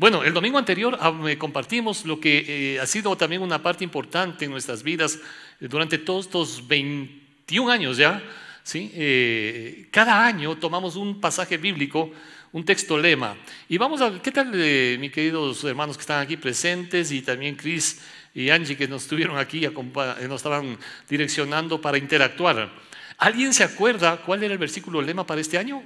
Bueno, el domingo anterior ah, compartimos lo que eh, ha sido también una parte importante en nuestras vidas eh, durante todos estos 21 años ya. ¿sí? Eh, cada año tomamos un pasaje bíblico, un texto lema. Y vamos a ¿qué tal, mis queridos hermanos que están aquí presentes y también Chris y Angie que nos estuvieron aquí, nos estaban direccionando para interactuar? ¿Alguien se acuerda cuál era el versículo lema para este año?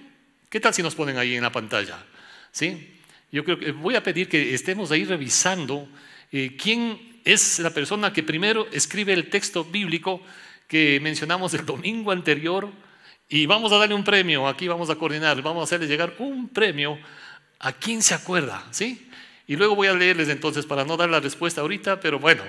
¿Qué tal si nos ponen ahí en la pantalla? ¿Sí? yo creo que voy a pedir que estemos ahí revisando eh, quién es la persona que primero escribe el texto bíblico que mencionamos el domingo anterior y vamos a darle un premio, aquí vamos a coordinar, vamos a hacerle llegar un premio a quien se acuerda, ¿sí? Y luego voy a leerles entonces para no dar la respuesta ahorita, pero bueno,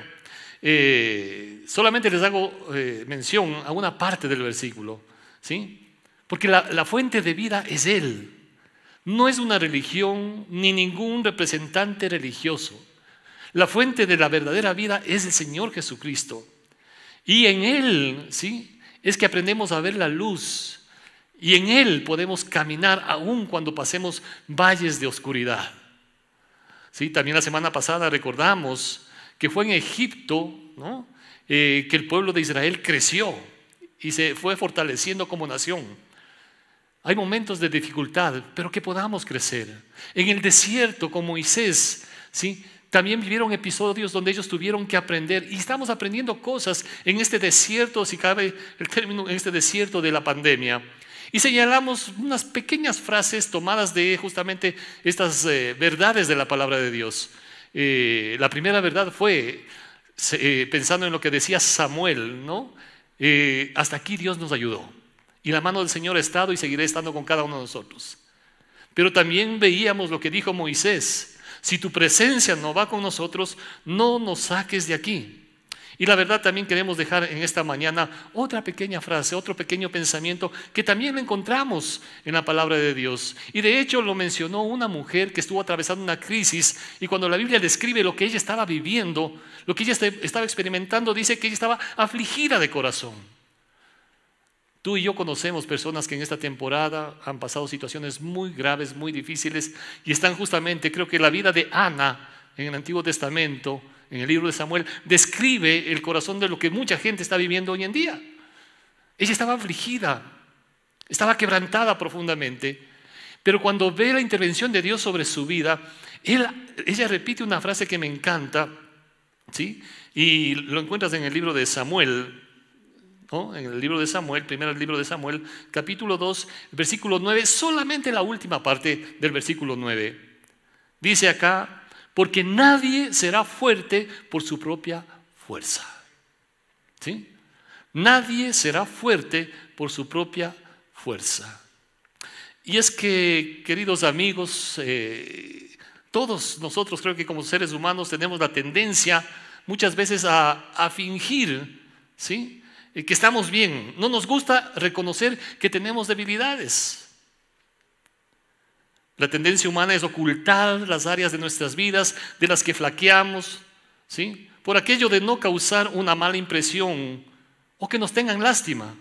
eh, solamente les hago eh, mención a una parte del versículo, ¿sí? Porque la fuente de vida es Él no es una religión ni ningún representante religioso. La fuente de la verdadera vida es el Señor Jesucristo. Y en Él, ¿sí? Es que aprendemos a ver la luz. Y en Él podemos caminar aún cuando pasemos valles de oscuridad. ¿Sí? También la semana pasada recordamos que fue en Egipto eh, que el pueblo de Israel creció y se fue fortaleciendo como nación. Hay momentos de dificultad, pero que podamos crecer. En el desierto, con Moisés, ¿sí? También vivieron episodios donde ellos tuvieron que aprender y estamos aprendiendo cosas en este desierto, si cabe el término, en este desierto de la pandemia. Y señalamos unas pequeñas frases tomadas de justamente estas eh, verdades de la palabra de Dios. Eh, la primera verdad fue, eh, pensando en lo que decía Samuel, ¿no? hasta aquí Dios nos ayudó. Y la mano del Señor ha estado y seguirá estando con cada uno de nosotros. Pero también veíamos lo que dijo Moisés. Si tu presencia no va con nosotros, no nos saques de aquí. Y la verdad también queremos dejar en esta mañana otra pequeña frase, otro pequeño pensamiento que también lo encontramos en la palabra de Dios. Y de hecho lo mencionó una mujer que estuvo atravesando una crisis y cuando la Biblia describe lo que ella estaba viviendo, lo que ella este, estaba experimentando, dice que ella estaba afligida de corazón. Tú y yo conocemos personas que en esta temporada han pasado situaciones muy graves, muy difíciles, y están justamente, creo que la vida de Ana en el Antiguo Testamento, en el libro de Samuel, describe el corazón de lo que mucha gente está viviendo hoy en día. Ella estaba afligida, estaba quebrantada profundamente, pero cuando ve la intervención de Dios sobre su vida, ella repite una frase que me encanta, ¿sí? y lo encuentras en el libro de Samuel, en el libro de Samuel, primero el libro de Samuel, capítulo 2, versículo 9, solamente la última parte del versículo 9. Dice acá, porque nadie será fuerte por su propia fuerza. ¿Sí? Nadie será fuerte por su propia fuerza. Y es que, queridos amigos, eh, todos nosotros creo que como seres humanos tenemos la tendencia muchas veces a, a fingir, ¿sí? que estamos bien. No nos gusta reconocer que tenemos debilidades. La tendencia humana es ocultar las áreas de nuestras vidas de las que flaqueamos, ¿sí? Por aquello de no causar una mala impresión o que nos tengan lástima.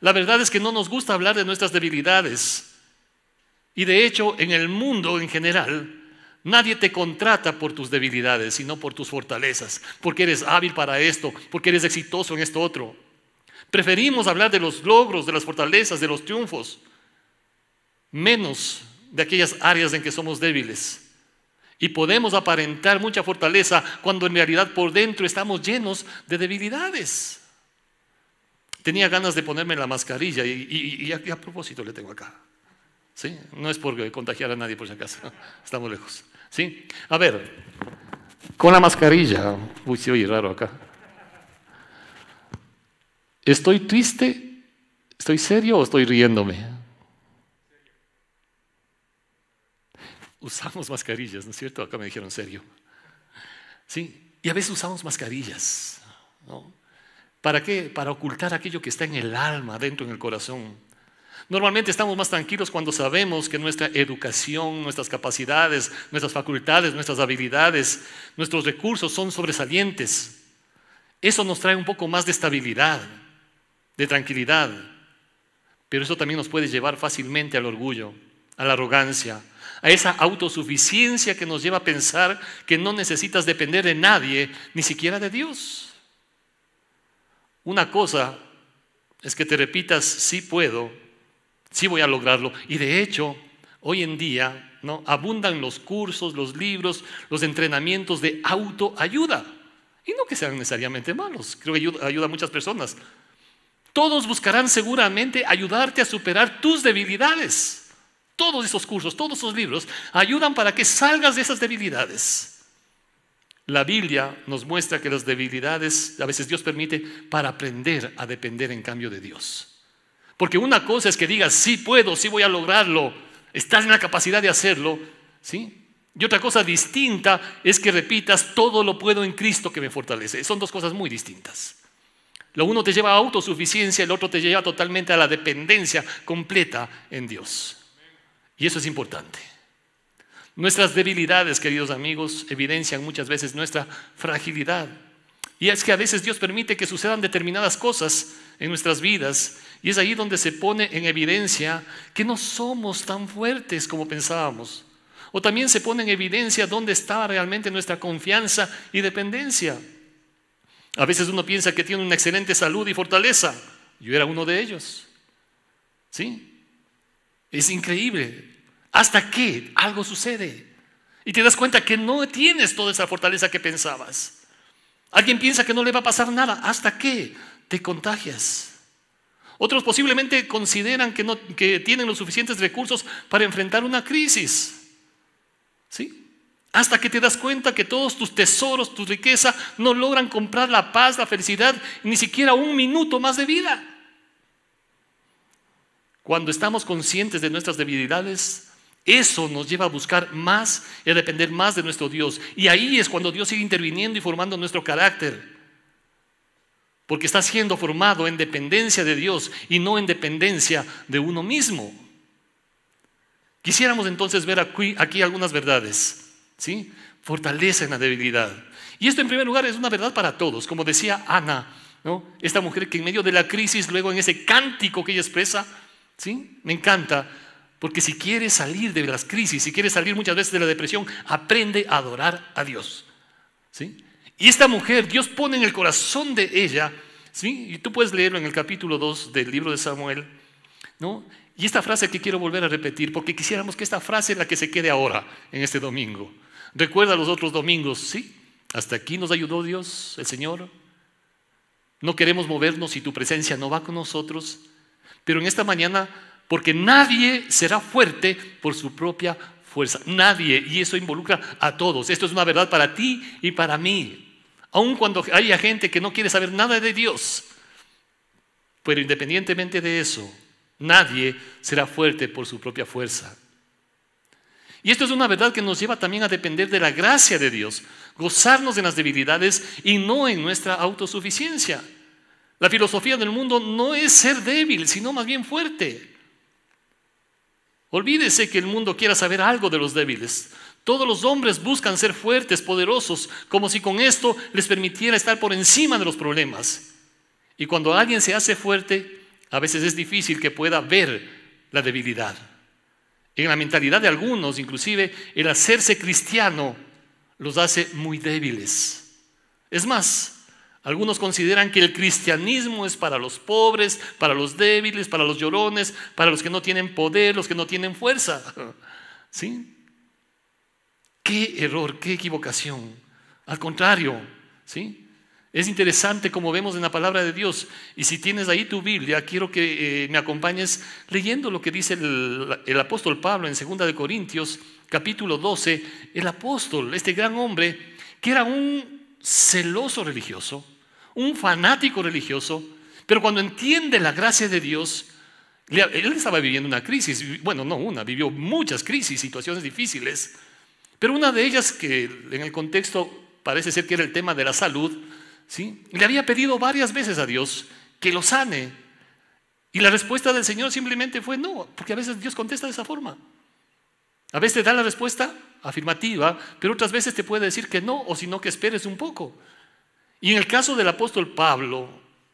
La verdad es que no nos gusta hablar de nuestras debilidades. Y de hecho, en el mundo en general, Nadie te contrata por tus debilidades, sino por tus fortalezas, porque eres hábil para esto, porque eres exitoso en esto otro. Preferimos hablar de los logros, de las fortalezas, de los triunfos, menos de aquellas áreas en que somos débiles. Y podemos aparentar mucha fortaleza cuando en realidad por dentro estamos llenos de debilidades. Tenía ganas de ponerme la mascarilla y, a, propósito le tengo acá. ¿Sí? No es por contagiar a nadie por si acaso, estamos lejos. ¿Sí? A ver, con la mascarilla, uy, se oye raro acá. ¿Estoy triste? ¿Estoy serio o estoy riéndome? Usamos mascarillas, ¿no es cierto? Acá me dijeron serio. ¿Sí? Y a veces usamos mascarillas, ¿no? ¿Para qué? Para ocultar aquello que está en el alma, dentro en el corazón. Normalmente estamos más tranquilos cuando sabemos que nuestra educación, nuestras capacidades, nuestras facultades, nuestras habilidades, nuestros recursos son sobresalientes. Eso nos trae un poco más de estabilidad, de tranquilidad. Pero eso también nos puede llevar fácilmente al orgullo, a la arrogancia, a esa autosuficiencia que nos lleva a pensar que no necesitas depender de nadie, ni siquiera de Dios. Una cosa es que te repitas, sí puedo, sí voy a lograrlo. Y de hecho, hoy en día ¿no? abundan los cursos, los libros, los entrenamientos de autoayuda. Y no que sean necesariamente malos, creo que ayuda, ayuda a muchas personas. Todos buscarán seguramente ayudarte a superar tus debilidades. Todos esos cursos, todos esos libros ayudan para que salgas de esas debilidades. La Biblia nos muestra que las debilidades a veces Dios permite para aprender a depender en cambio de Dios. Porque una cosa es que digas, sí puedo, sí voy a lograrlo, estás en la capacidad de hacerlo, ¿sí? Y otra cosa distinta es que repitas, todo lo puedo en Cristo que me fortalece. Son dos cosas muy distintas. Lo uno te lleva a autosuficiencia, el otro te lleva totalmente a la dependencia completa en Dios. Y eso es importante. Nuestras debilidades, queridos amigos, evidencian muchas veces nuestra fragilidad. Y es que a veces Dios permite que sucedan determinadas cosas en nuestras vidas y es ahí donde se pone en evidencia que no somos tan fuertes como pensábamos. O también se pone en evidencia dónde está realmente nuestra confianza y dependencia. A veces uno piensa que tiene una excelente salud y fortaleza. Yo era uno de ellos. ¿Sí? Es increíble. Hasta que algo sucede. Y te das cuenta que no tienes toda esa fortaleza que pensabas. Alguien piensa que no le va a pasar nada. Hasta que te contagias. Otros posiblemente consideran que, no, tienen los suficientes recursos para enfrentar una crisis. Hasta que te das cuenta que todos tus tesoros, tu riqueza, no logran comprar la paz, la felicidad, ni siquiera un minuto más de vida. Cuando estamos conscientes de nuestras debilidades, eso nos lleva a buscar más y a depender más de nuestro Dios. Y ahí es cuando Dios sigue interviniendo y formando nuestro carácter. Porque está siendo formado en dependencia de Dios y no en dependencia de uno mismo. Quisiéramos entonces ver aquí, algunas verdades. ¿sí? Fortaleza en la debilidad. Y esto en primer lugar es una verdad para todos. Como decía Ana, ¿no? esta mujer que en medio de la crisis, luego en ese cántico que ella expresa, ¿sí? me encanta, porque si quiere salir de las crisis, si quiere salir muchas veces de la depresión, aprende a adorar a Dios. ¿sí? Y esta mujer, Dios pone en el corazón de ella, ¿sí? y tú puedes leerlo en el capítulo 2 del libro de Samuel, ¿no? Y esta frase que quiero volver a repetir, porque quisiéramos que esta frase es la que se quede ahora, en este domingo. Recuerda los otros domingos, ¿sí? Hasta aquí nos ayudó Dios, el Señor. No queremos movernos y tu presencia no va con nosotros. Pero en esta mañana, porque nadie será fuerte por su propia fuerza. Nadie. Y eso involucra a todos. Esto es una verdad para ti y para mí. Aun cuando haya gente que no quiere saber nada de Dios. Pero independientemente de eso, nadie será fuerte por su propia fuerza. Y esto es una verdad que nos lleva también a depender de la gracia de Dios, gozarnos en las debilidades y no en nuestra autosuficiencia. La filosofía del mundo no es ser débil, sino más bien fuerte. Olvídese que el mundo quiera saber algo de los débiles. Todos los hombres buscan ser fuertes, poderosos, como si con esto les permitiera estar por encima de los problemas. Y cuando alguien se hace fuerte, a veces es difícil que pueda ver la debilidad. En la mentalidad de algunos, inclusive, el hacerse cristiano los hace muy débiles. Es más, algunos consideran que el cristianismo es para los pobres, para los débiles, para los llorones, para los que no tienen poder, los que no tienen fuerza. ¿Sí? Qué error, qué equivocación. Al contrario, ¿sí? Es interesante como vemos en la palabra de Dios. Y si tienes ahí tu Biblia, quiero que eh, me acompañes leyendo lo que dice el, el apóstol Pablo en 2 Corintios, capítulo 12. El apóstol, este gran hombre, que era un celoso religioso, un fanático religioso, pero cuando entiende la gracia de Dios, él estaba viviendo una crisis, bueno, no una, vivió muchas crisis, situaciones difíciles. Pero una de ellas, que en el contexto parece ser que era el tema de la salud, ¿sí? le había pedido varias veces a Dios que lo sane. Y la respuesta del Señor simplemente fue no, porque a veces Dios contesta de esa forma. A veces te da la respuesta afirmativa, pero otras veces te puede decir que no, o sino que esperes un poco. Y en el caso del apóstol Pablo,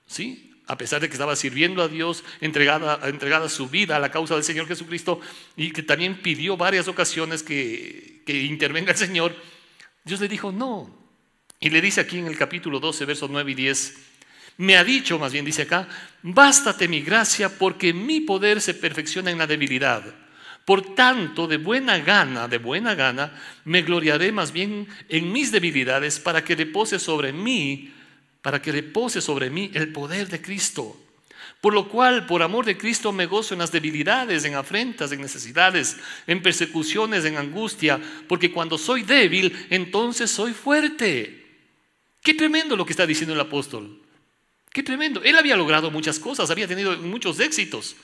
¿sí? a pesar de que estaba sirviendo a Dios, entregada, entregada su vida a la causa del Señor Jesucristo y que también pidió varias ocasiones que, que intervenga el Señor, Dios le dijo no. Y le dice aquí en el capítulo 12, versos 9 y 10, me ha dicho, más bien dice acá, bástate mi gracia porque mi poder se perfecciona en la debilidad. Por tanto, de buena gana, de buena gana, me gloriaré más bien en mis debilidades para que repose sobre mí para que repose sobre mí el poder de Cristo. Por lo cual, por amor de Cristo, me gozo en las debilidades, en afrentas, en necesidades, en persecuciones, en angustia, porque cuando soy débil, entonces soy fuerte. Qué tremendo lo que está diciendo el apóstol. Qué tremendo. Él había logrado muchas cosas, había tenido muchos éxitos.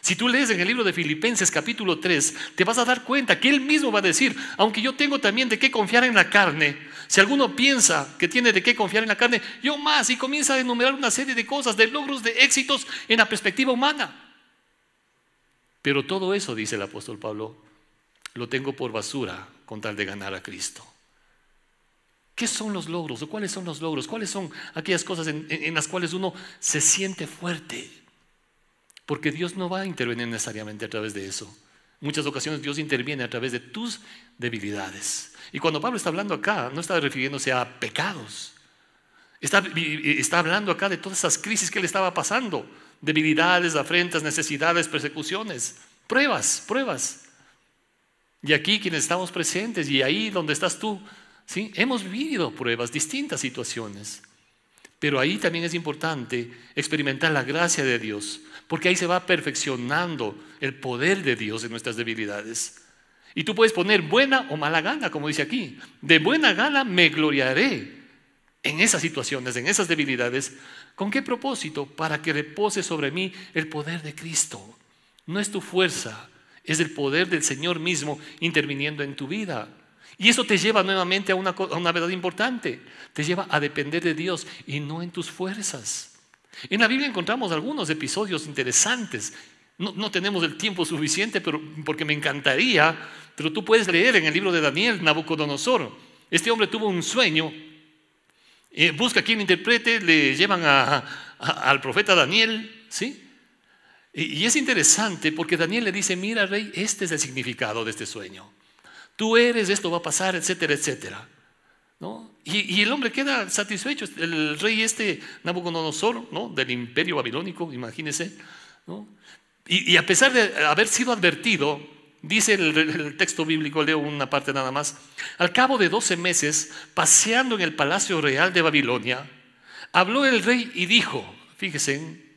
Si tú lees en el libro de Filipenses capítulo 3, te vas a dar cuenta que él mismo va a decir, aunque yo tengo también de qué confiar en la carne, si alguno piensa que tiene de qué confiar en la carne, yo más, y comienza a enumerar una serie de cosas, de logros, de éxitos en la perspectiva humana. Pero todo eso, dice el apóstol Pablo, lo tengo por basura con tal de ganar a Cristo. ¿Qué son los logros? ¿O cuáles son los logros? ¿Cuáles son aquellas cosas en las cuales uno se siente fuerte? Porque Dios no va a intervenir necesariamente a través de eso. Muchas ocasiones Dios interviene a través de tus debilidades. Y cuando Pablo está hablando acá, no está refiriéndose a pecados. Está, eh, está hablando acá de todas esas crisis que le estaba pasando. Debilidades, afrentas, necesidades, persecuciones. Pruebas, pruebas. Y aquí quienes estamos presentes y ahí donde estás tú, ¿sí? hemos vivido pruebas, distintas situaciones. Pero ahí también es importante experimentar la gracia de Dios porque ahí se va perfeccionando el poder de Dios en nuestras debilidades. Y tú puedes poner buena o mala gana, como dice aquí. De buena gana me gloriaré en esas situaciones, en esas debilidades. ¿Con qué propósito? Para que repose sobre mí el poder de Cristo. No es tu fuerza, es el poder del Señor mismo interviniendo en tu vida. Y eso te lleva nuevamente a una, verdad importante. Te lleva a depender de Dios y no en tus fuerzas. En la Biblia encontramos algunos episodios interesantes. No, tenemos el tiempo suficiente pero, porque me encantaría, pero tú puedes leer en el libro de Daniel, Nabucodonosor. Este hombre tuvo un sueño, eh, busca a quien interprete, le llevan al profeta Daniel, ¿sí? Y, y es interesante porque Daniel le dice, mira rey, este es el significado de este sueño. Tú eres, esto va a pasar, etcétera, etcétera. Y, el hombre queda satisfecho. El rey este, Nabucodonosor, ¿no? del imperio babilónico, imagínese. Y, a pesar de haber sido advertido, dice el, texto bíblico, leo una parte nada más, al cabo de doce meses, paseando en el palacio real de Babilonia, habló el rey y dijo, fíjense,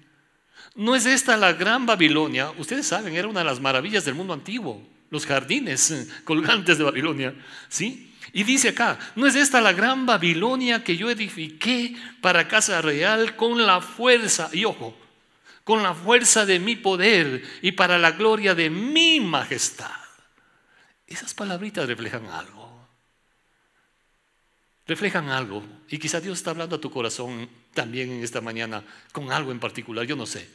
¿No es esta la gran Babilonia? Ustedes saben, era una de las maravillas del mundo antiguo, los jardines eh, colgantes de Babilonia, ¿sí? Y dice acá, ¿no es esta la gran Babilonia que yo edifiqué para casa real con la fuerza, y ojo, con la fuerza de mi poder y para la gloria de mi majestad? Esas palabritas reflejan algo. Reflejan algo. Y quizá Dios está hablando a tu corazón también en esta mañana con algo en particular, yo no sé.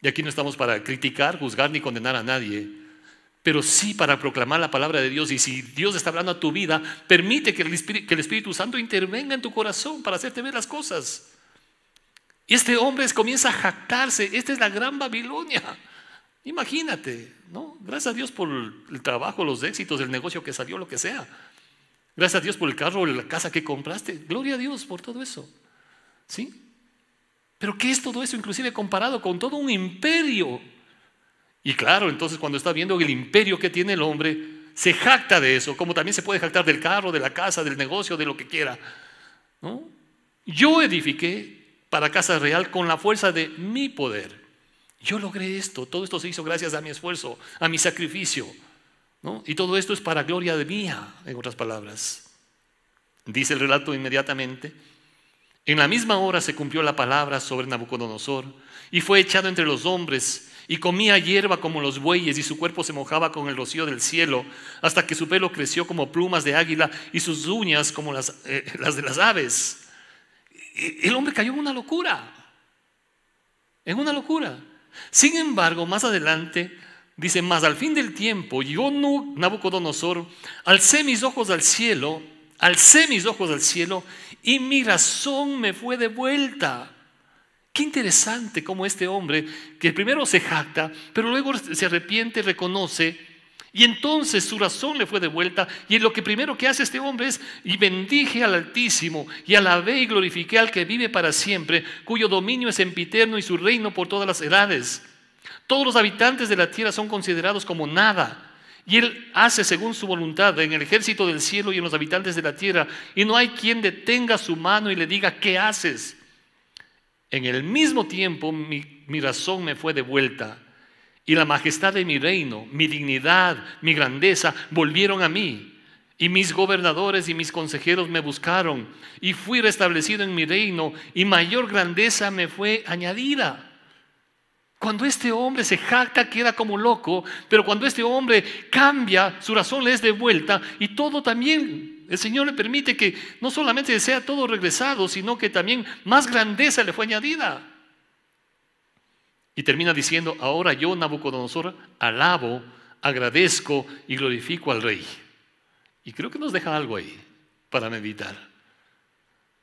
Y aquí no estamos para criticar, juzgar ni condenar a nadie pero sí para proclamar la palabra de Dios. Y si Dios está hablando a tu vida, permite que el, Espíritu, Santo intervenga en tu corazón para hacerte ver las cosas. Y este hombre comienza a jactarse. Esta es la gran Babilonia. Imagínate, ¿no? Gracias a Dios por el trabajo, los éxitos, el negocio que salió, lo que sea. Gracias a Dios por el carro, la casa que compraste. Gloria a Dios por todo eso. ¿Sí? Pero ¿qué es todo eso? Inclusive comparado con todo un imperio y claro, entonces cuando está viendo el imperio que tiene el hombre, se jacta de eso, como también se puede jactar del carro, de la casa, del negocio, de lo que quiera. Yo edifiqué para Casa Real con la fuerza de mi poder. Yo logré esto, todo esto se hizo gracias a mi esfuerzo, a mi sacrificio. Y todo esto es para gloria de mía, en otras palabras. Dice el relato inmediatamente, en la misma hora se cumplió la palabra sobre Nabucodonosor y fue echado entre los hombres y comía hierba como los bueyes y su cuerpo se mojaba con el rocío del cielo, hasta que su pelo creció como plumas de águila y sus uñas como las, eh, de las aves. E, el hombre cayó en una locura, en una locura. Sin embargo, más adelante dice, más al fin del tiempo, yo, Nabucodonosor, alcé mis ojos al cielo, alcé mis ojos al cielo y mi razón me fue devuelta. Qué interesante cómo este hombre, que primero se jacta, pero luego se arrepiente, reconoce, y entonces su razón le fue devuelta, y lo que primero que hace este hombre es, y bendije al Altísimo, y alabé y glorifique al que vive para siempre, cuyo dominio es sempiterno y su reino por todas las edades. Todos los habitantes de la tierra son considerados como nada. Y Él hace según su voluntad en el ejército del cielo y en los habitantes de la tierra. Y no hay quien detenga su mano y le diga, ¿qué haces? En el mismo tiempo mi, razón me fue devuelta y la majestad de mi reino, mi dignidad, mi grandeza volvieron a mí. Y mis gobernadores y mis consejeros me buscaron y fui restablecido en mi reino y mayor grandeza me fue añadida. Cuando este hombre se jacta queda como loco, pero cuando este hombre cambia, su razón le es devuelta y todo también el Señor le permite que no solamente sea todo regresado, sino que también más grandeza le fue añadida. Y termina diciendo, ahora yo, Nabucodonosor, alabo, agradezco y glorifico al rey. Y creo que nos deja algo ahí para meditar.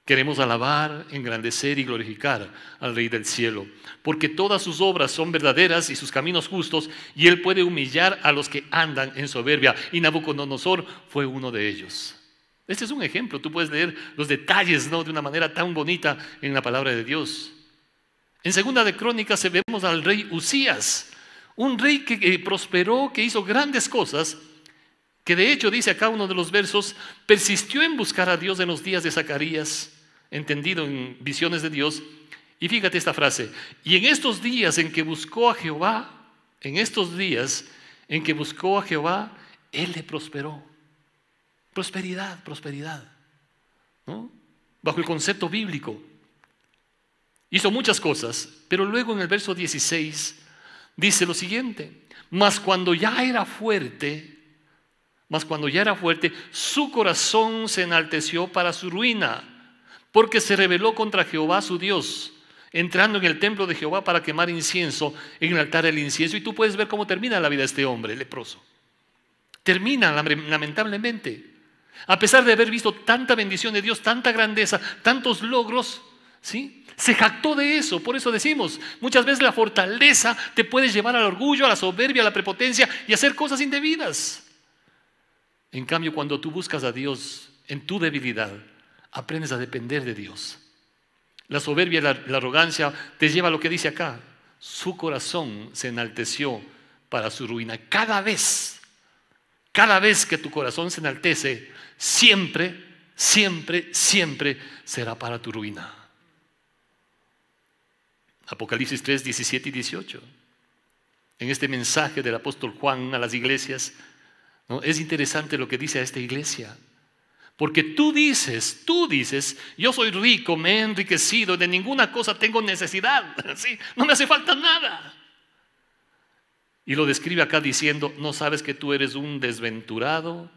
Queremos alabar, engrandecer y glorificar al Rey del Cielo, porque todas sus obras son verdaderas y sus caminos justos, y Él puede humillar a los que andan en soberbia, y Nabucodonosor fue uno de ellos. Este es un ejemplo. Tú puedes leer los detalles ¿no? de una manera tan bonita en la palabra de Dios. En segunda de Crónicas vemos al rey Usías, un rey que eh, prosperó, que hizo grandes cosas, que de hecho dice acá uno de los versos, persistió en buscar a Dios en los días de Zacarías, entendido en visiones de Dios. Y fíjate esta frase, y en estos días en que buscó a Jehová, en estos días en que buscó a Jehová, Él le prosperó. Prosperidad, prosperidad. Bajo el concepto bíblico. Hizo muchas cosas, pero luego en el verso 16 dice lo siguiente, mas cuando ya era fuerte, mas cuando ya era fuerte, su corazón se enalteció para su ruina, porque se rebeló contra Jehová su Dios, entrando en el templo de Jehová para quemar incienso, en el altar del incienso, y tú puedes ver cómo termina la vida de este hombre leproso. Termina lamentablemente a pesar de haber visto tanta bendición de Dios, tanta grandeza, tantos logros, ¿sí? Se jactó de eso, por eso decimos, muchas veces la fortaleza te puede llevar al orgullo, a la soberbia, a la prepotencia y hacer cosas indebidas. En cambio, cuando tú buscas a Dios en tu debilidad, aprendes a depender de Dios. La soberbia y la, la, arrogancia te lleva a lo que dice acá. Su corazón se enalteció para su ruina. Cada vez, cada vez que tu corazón se enaltece, siempre, siempre, siempre será para tu ruina. Apocalipsis 3, 17 y 18. En este mensaje del apóstol Juan a las iglesias, ¿no? es interesante lo que dice a esta iglesia. Porque tú dices, tú dices, yo soy rico, me he enriquecido, de ninguna cosa tengo necesidad, ¿sí? no me hace falta nada. Y lo describe acá diciendo, no sabes que tú eres un desventurado,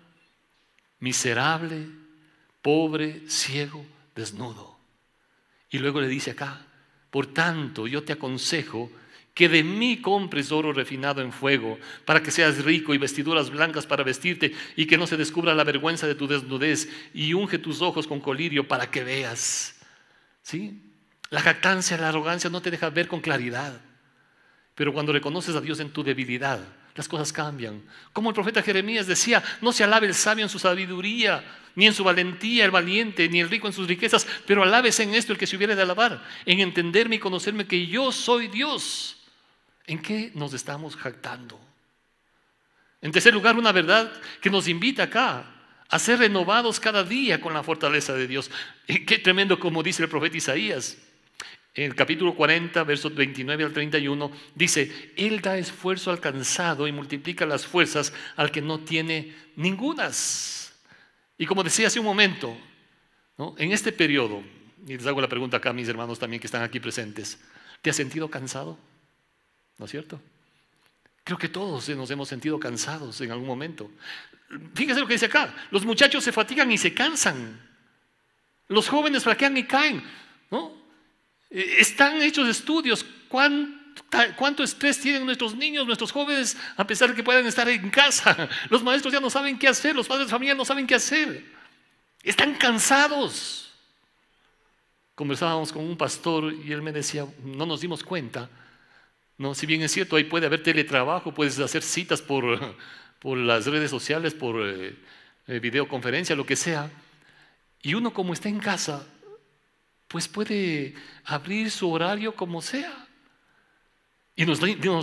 miserable, pobre, ciego, desnudo. Y luego le dice acá, por tanto yo te aconsejo que de mí compres oro refinado en fuego, para que seas rico y vestiduras blancas para vestirte y que no se descubra la vergüenza de tu desnudez y unge tus ojos con colirio para que veas. ¿Sí? La jactancia, la arrogancia no te deja ver con claridad. Pero cuando reconoces a Dios en tu debilidad, las cosas cambian. Como el profeta Jeremías decía, no se alabe el sabio en su sabiduría, ni en su valentía el valiente, ni el rico en sus riquezas, pero alábese en esto el que se hubiera de alabar, en entenderme y conocerme que yo soy Dios. ¿En qué nos estamos jactando? En tercer lugar, una verdad que nos invita acá a ser renovados cada día con la fortaleza de Dios. Qué tremendo como dice el profeta Isaías. En el capítulo 40, versos 29 al 31, dice, Él da esfuerzo al cansado y multiplica las fuerzas al que no tiene ningunas. Y como decía hace un momento, en este periodo, y les hago la pregunta acá a mis hermanos también que están aquí presentes, ¿te has sentido cansado? ¿No es cierto? Creo que todos nos hemos sentido cansados en algún momento. Fíjese lo que dice acá, los muchachos se fatigan y se cansan, los jóvenes flaquean y caen, ¿no? Eh, están hechos estudios. ¿Cuánto estrés tienen nuestros niños, nuestros jóvenes, a pesar de que puedan estar en casa? Los maestros ya no saben qué hacer, los padres de familia no saben qué hacer. Están cansados. Conversábamos con un pastor y él me decía, no nos dimos cuenta. No, si bien es cierto, ahí puede haber teletrabajo, puedes hacer citas por, las redes sociales, por eh, eh, videoconferencia, lo que sea. Y uno como está en casa, pues puede abrir su horario como sea. Y nos,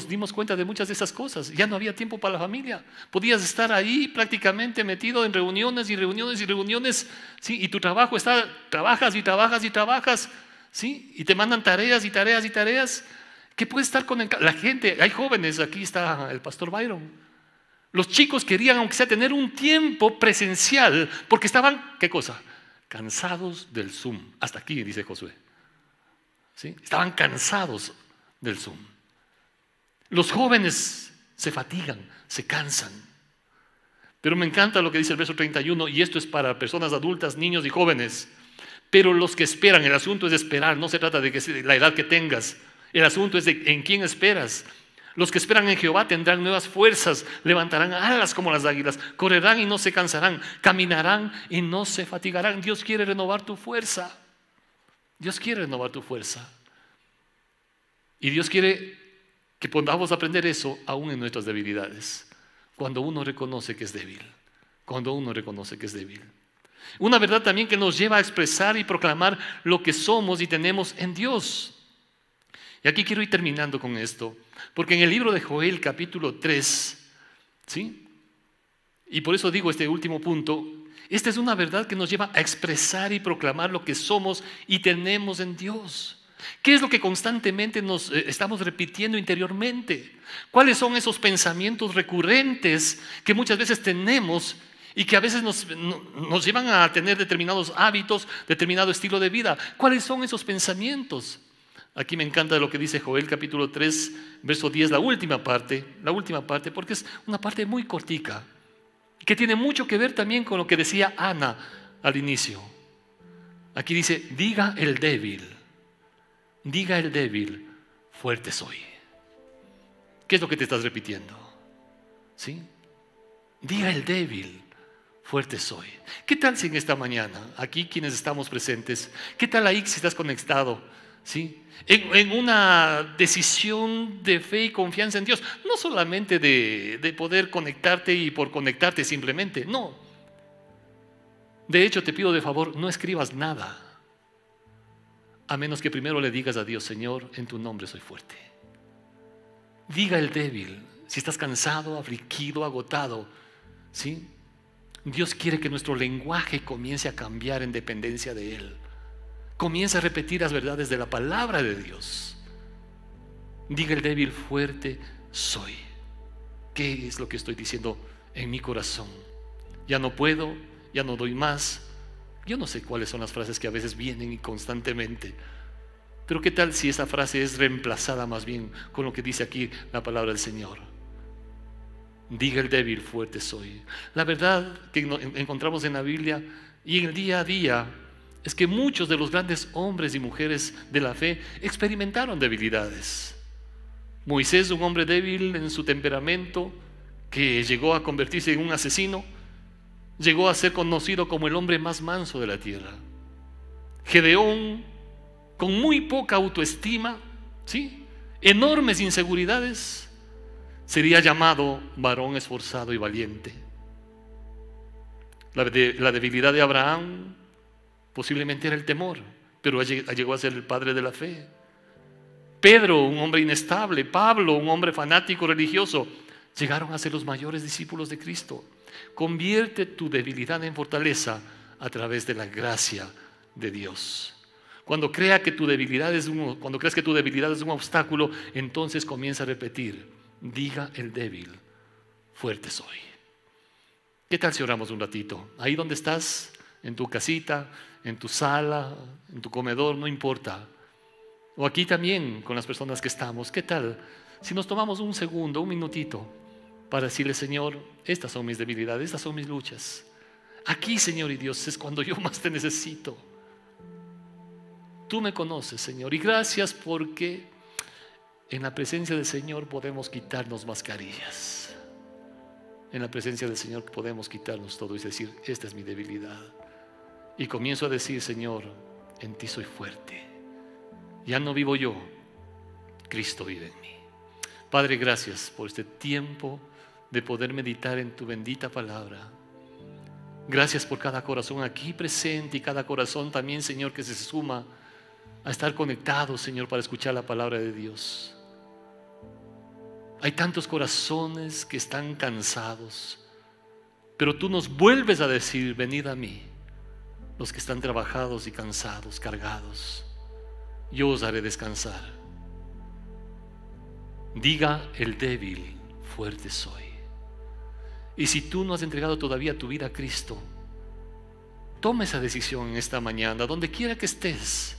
dimos cuenta de muchas de esas cosas. Ya no había tiempo para la familia. Podías estar ahí prácticamente metido en reuniones y reuniones y reuniones, ¿sí? Y tu trabajo está, trabajas y trabajas y trabajas, ¿sí? Y te mandan tareas y tareas y tareas. ¿Qué puede estar con la gente. Hay jóvenes, aquí está el pastor Byron. Los chicos querían, aunque sea, tener un tiempo presencial, porque estaban, ¿qué cosa? cansados del Zoom. Hasta aquí, dice Josué. Estaban cansados del Zoom. Los jóvenes se fatigan, se cansan. Pero me encanta lo que dice el verso 31, y esto es para personas adultas, niños y jóvenes. Pero los que esperan, el asunto es esperar, no se trata de que la edad que tengas, el asunto es de en quién esperas. Los que esperan en Jehová tendrán nuevas fuerzas, levantarán alas como las águilas, correrán y no se cansarán, caminarán y no se fatigarán. Dios quiere renovar tu fuerza. Dios quiere renovar tu fuerza. Y Dios quiere que podamos aprender eso aún en nuestras debilidades. Cuando uno reconoce que es débil. Cuando uno reconoce que es débil. Una verdad también que nos lleva a expresar y proclamar lo que somos y tenemos en Dios. Y aquí quiero ir terminando con esto, porque en el libro de Joel capítulo 3, ¿sí? Y por eso digo este último punto, esta es una verdad que nos lleva a expresar y proclamar lo que somos y tenemos en Dios. ¿Qué es lo que constantemente nos eh, estamos repitiendo interiormente? ¿Cuáles son esos pensamientos recurrentes que muchas veces tenemos y que a veces nos, nos llevan a tener determinados hábitos, determinado estilo de vida? ¿Cuáles son esos pensamientos? Aquí me encanta lo que dice Joel capítulo 3, verso 10, la última parte, la última parte, porque es una parte muy cortica, que tiene mucho que ver también con lo que decía Ana al inicio. Aquí dice, diga el débil, diga el débil, fuerte soy. ¿Qué es lo que te estás repitiendo? ¿Sí? Diga el débil, fuerte soy. ¿Qué tal si en esta mañana, aquí quienes estamos presentes, qué tal ahí si estás conectado? ¿sí? En, una decisión de fe y confianza en Dios, no solamente de, poder conectarte y por conectarte simplemente, no. De hecho, te pido de favor, no escribas nada, a menos que primero le digas a Dios, Señor, en tu nombre soy fuerte. Diga el débil, si estás cansado, afliquido, agotado, ¿sí? Dios quiere que nuestro lenguaje comience a cambiar en dependencia de Él. Comienza a repetir las verdades de la palabra de Dios. Diga el débil fuerte, soy. ¿Qué es lo que estoy diciendo en mi corazón? Ya no puedo, ya no doy más. Yo no sé cuáles son las frases que a veces vienen y constantemente. Pero ¿qué tal si esa frase es reemplazada más bien con lo que dice aquí la palabra del Señor? Diga el débil, fuerte soy. La verdad que encontramos en la Biblia y en el día a día es que muchos de los grandes hombres y mujeres de la fe experimentaron debilidades. Moisés, un hombre débil en su temperamento, que llegó a convertirse en un asesino, llegó a ser conocido como el hombre más manso de la tierra. Gedeón, con muy poca autoestima, ¿sí? enormes inseguridades, sería llamado varón esforzado y valiente. la debilidad de Abraham, Posiblemente era el temor, pero llegó a ser el padre de la fe. Pedro, un hombre inestable, Pablo, un hombre fanático religioso, llegaron a ser los mayores discípulos de Cristo. Convierte tu debilidad en fortaleza a través de la gracia de Dios. Cuando, crea que tu debilidad es cuando creas que tu debilidad es un obstáculo, entonces comienza a repetir, diga el débil, fuerte soy. ¿Qué tal si oramos un ratito? Ahí donde estás, en tu casita, en tu sala, en tu comedor, no importa. O aquí también con las personas que estamos. ¿Qué tal si nos tomamos un segundo, un minutito, para decirle, Señor, estas son mis debilidades, estas son mis luchas. Aquí, Señor y Dios, es cuando yo más te necesito. Tú me conoces, Señor, y gracias porque en la presencia del Señor podemos quitarnos mascarillas. En la presencia del Señor podemos quitarnos todo y decir, esta es mi debilidad. Y comienzo a decir, Señor, en ti soy fuerte. Ya no vivo yo, Cristo vive en mí. Padre, gracias por este tiempo de poder meditar en tu bendita palabra. Gracias por cada corazón aquí presente y cada corazón también, Señor, que se suma a estar conectado, Señor, para escuchar la palabra de Dios. Hay tantos corazones que están cansados, pero tú nos vuelves a decir, venid a mí los que están trabajados y cansados, cargados, yo os haré descansar. Diga el débil, fuerte soy. Y si tú no has entregado todavía tu vida a Cristo, toma esa decisión en esta mañana, donde quiera que estés.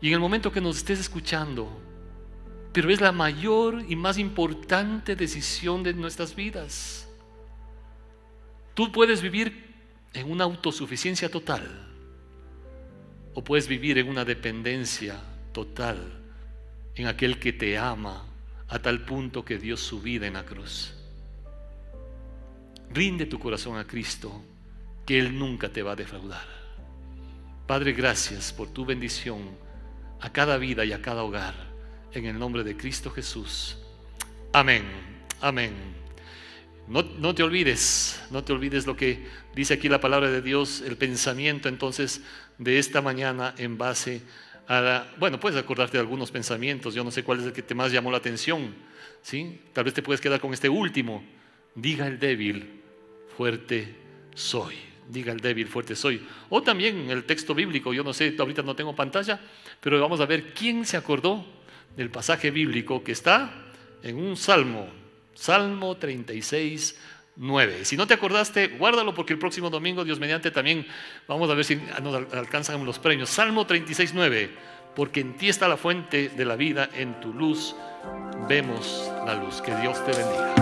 Y en el momento que nos estés escuchando, pero es la mayor y más importante decisión de nuestras vidas. Tú puedes vivir en una autosuficiencia total o puedes vivir en una dependencia total en aquel que te ama a tal punto que dio su vida en la cruz. Rinde tu corazón a Cristo, que Él nunca te va a defraudar. Padre, gracias por tu bendición a cada vida y a cada hogar. En el nombre de Cristo Jesús. Amén. Amén. No, te olvides, no te olvides lo que dice aquí la palabra de Dios, el pensamiento entonces de esta mañana en base a la... Bueno, puedes acordarte de algunos pensamientos, yo no sé cuál es el que te más llamó la atención, ¿sí? Tal vez te puedes quedar con este último. Diga el débil, fuerte soy. Diga el débil, fuerte soy. O también el texto bíblico, yo no sé, ahorita no tengo pantalla, pero vamos a ver quién se acordó del pasaje bíblico que está en un salmo Salmo 36, 9. Si no te acordaste, guárdalo porque el próximo domingo, Dios mediante, también vamos a ver si nos alcanzan los premios. Salmo 36, 9. Porque en ti está la fuente de la vida, en tu luz vemos la luz. Que Dios te bendiga.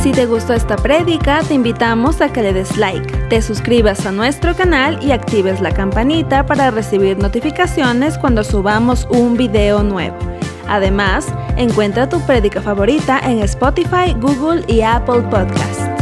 Si te gustó esta prédica, te invitamos a que le des like, te suscribas a nuestro canal y actives la campanita para recibir notificaciones cuando subamos un video nuevo. Además, encuentra tu prédica favorita en Spotify, Google y Apple Podcasts.